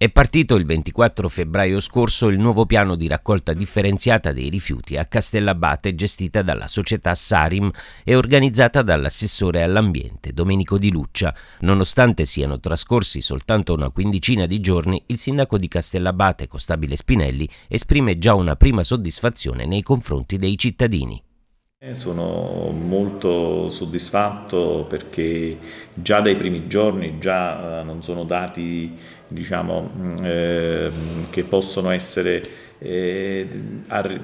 È partito il 24 febbraio scorso il nuovo piano di raccolta differenziata dei rifiuti a Castellabate gestita dalla società Sarim e organizzata dall'assessore all'ambiente Domenico Di Luccia. Nonostante siano trascorsi soltanto una quindicina di giorni, il sindaco di Castellabate, Costabile Spinelli, esprime già una prima soddisfazione nei confronti dei cittadini. Eh, sono molto soddisfatto perché già dai primi giorni già eh, non sono dati diciamo, eh, che possono essere eh,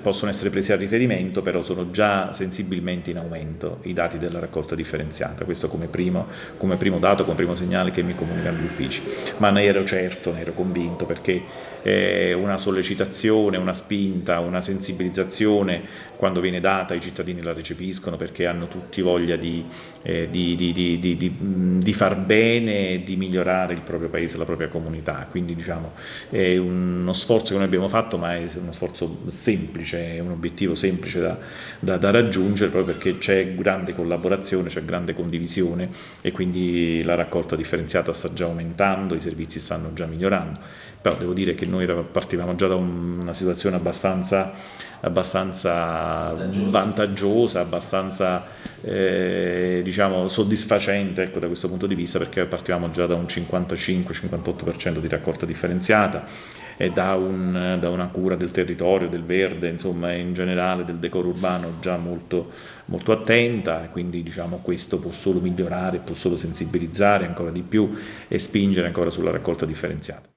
possono essere presi a riferimento, però sono già sensibilmente in aumento i dati della raccolta differenziata, questo come primo, come primo dato, come primo segnale che mi comunicano gli uffici, ma ne ero certo, ne ero convinto perché eh, una sollecitazione, una spinta, una sensibilizzazione quando viene data i cittadini la recepiscono perché hanno tutti voglia di, eh, di, di, di mm, far bene e di migliorare il proprio paese, la propria comunità, quindi diciamo è uno sforzo che noi abbiamo fatto ma è è uno sforzo semplice, è un obiettivo semplice da, da, da raggiungere proprio perché c'è grande collaborazione, c'è grande condivisione e quindi la raccolta differenziata sta già aumentando, i servizi stanno già migliorando, però devo dire che noi partivamo già da una situazione abbastanza, abbastanza vantaggiosa, abbastanza... Eh, diciamo soddisfacente ecco, da questo punto di vista perché partivamo già da un 55-58% di raccolta differenziata e da, un, da, una cura del territorio, del verde, insomma in generale del decoro urbano già molto, molto attenta, quindi diciamo questo può solo migliorare, può solo sensibilizzare ancora di più e spingere ancora sulla raccolta differenziata.